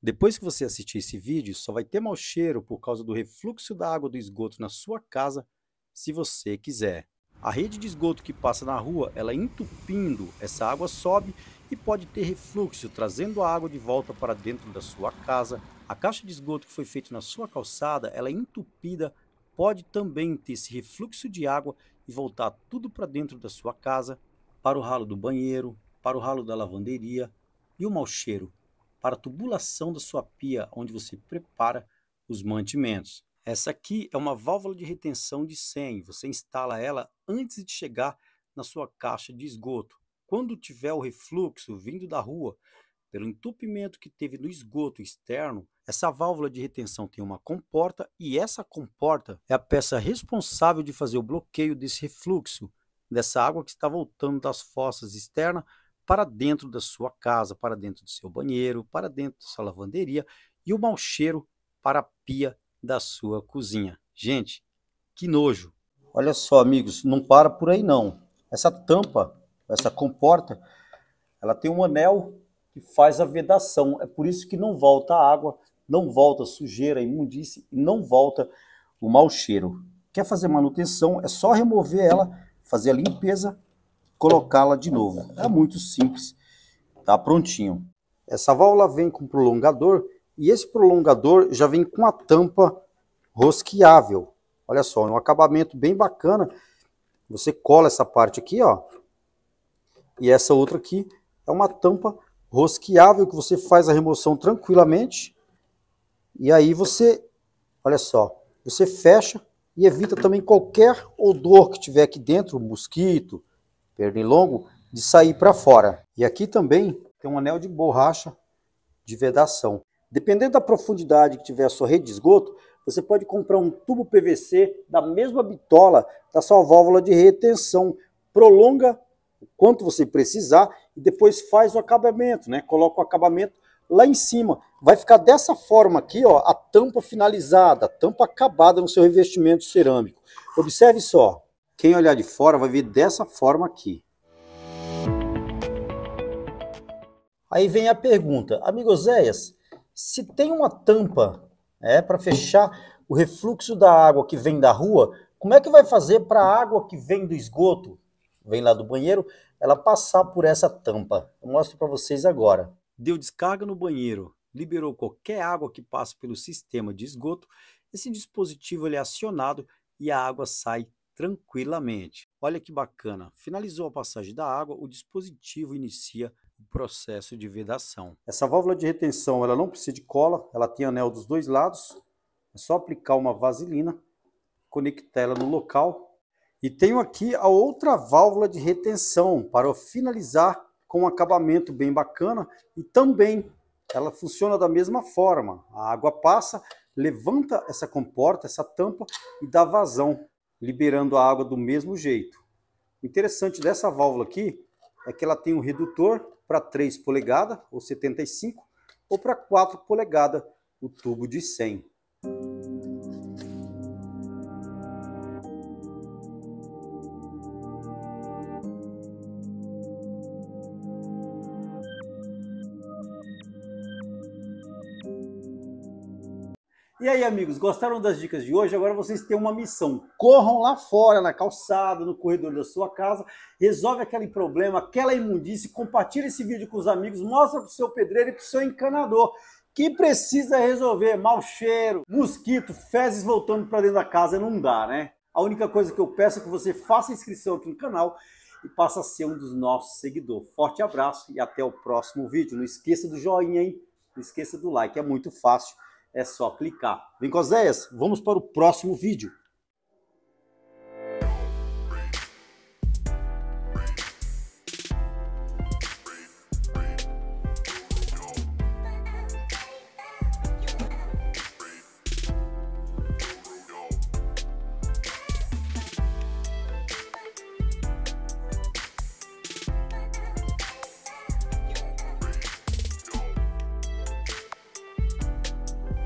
Depois que você assistir esse vídeo, só vai ter mau cheiro por causa do refluxo da água do esgoto na sua casa, se você quiser. A rede de esgoto que passa na rua, ela entupindo, essa água sobe e pode ter refluxo, trazendo a água de volta para dentro da sua casa. A caixa de esgoto que foi feita na sua calçada, ela é entupida, pode também ter esse refluxo de água e voltar tudo para dentro da sua casa, para o ralo do banheiro, para o ralo da lavanderia e o mau cheiro para a tubulação da sua pia, onde você prepara os mantimentos. Essa aqui é uma válvula de retenção de senho. Você instala ela antes de chegar na sua caixa de esgoto. Quando tiver o refluxo vindo da rua, pelo entupimento que teve no esgoto externo, essa válvula de retenção tem uma comporta e essa comporta é a peça responsável de fazer o bloqueio desse refluxo, dessa água que está voltando das fossas externas para dentro da sua casa, para dentro do seu banheiro, para dentro da sua lavanderia e o mau cheiro para a pia da sua cozinha. Gente, que nojo! Olha só, amigos, não para por aí não. Essa tampa, essa comporta, ela tem um anel que faz a vedação. É por isso que não volta a água, não volta sujeira, imundície, não volta o mau cheiro. Quer fazer manutenção, é só remover ela, fazer a limpeza colocá-la de novo. É muito simples, tá prontinho. Essa válvula vem com prolongador e esse prolongador já vem com a tampa rosqueável. Olha só, um acabamento bem bacana. Você cola essa parte aqui, ó. E essa outra aqui é uma tampa rosqueável que você faz a remoção tranquilamente. E aí você, olha só, você fecha e evita também qualquer odor que tiver aqui dentro, mosquito, pernilongo, de sair para fora. E aqui também tem um anel de borracha de vedação. Dependendo da profundidade que tiver a sua rede de esgoto, você pode comprar um tubo PVC da mesma bitola da sua válvula de retenção. Prolonga o quanto você precisar e depois faz o acabamento, né? Coloca o acabamento lá em cima. Vai ficar dessa forma aqui, ó, a tampa finalizada, a tampa acabada no seu revestimento cerâmico. Observe só, quem olhar de fora vai ver dessa forma aqui. Aí vem a pergunta, amigo Zéias, se tem uma tampa é, para fechar o refluxo da água que vem da rua, como é que vai fazer para a água que vem do esgoto, vem lá do banheiro, ela passar por essa tampa? Eu mostro para vocês agora. Deu descarga no banheiro, liberou qualquer água que passa pelo sistema de esgoto, esse dispositivo é acionado e a água sai tranquilamente. Olha que bacana! Finalizou a passagem da água, o dispositivo inicia o processo de vedação. Essa válvula de retenção ela não precisa de cola, ela tem anel dos dois lados. É só aplicar uma vaselina, conectar ela no local. E tenho aqui a outra válvula de retenção para finalizar com um acabamento bem bacana e também ela funciona da mesma forma. A água passa, levanta essa comporta, essa tampa e dá vazão liberando a água do mesmo jeito. O interessante dessa válvula aqui é que ela tem um redutor para 3 polegadas, ou 75, ou para 4 polegadas, o tubo de 100. E aí, amigos, gostaram das dicas de hoje? Agora vocês têm uma missão. Corram lá fora, na calçada, no corredor da sua casa, resolve aquele problema, aquela imundície, compartilha esse vídeo com os amigos, mostra para o seu pedreiro e para o seu encanador que precisa resolver mau cheiro, mosquito, fezes voltando para dentro da casa, não dá, né? A única coisa que eu peço é que você faça inscrição aqui no canal e passe a ser um dos nossos seguidores. Forte abraço e até o próximo vídeo. Não esqueça do joinha, hein? Não esqueça do like, é muito fácil. É só clicar. Vem com as ideias. Vamos para o próximo vídeo.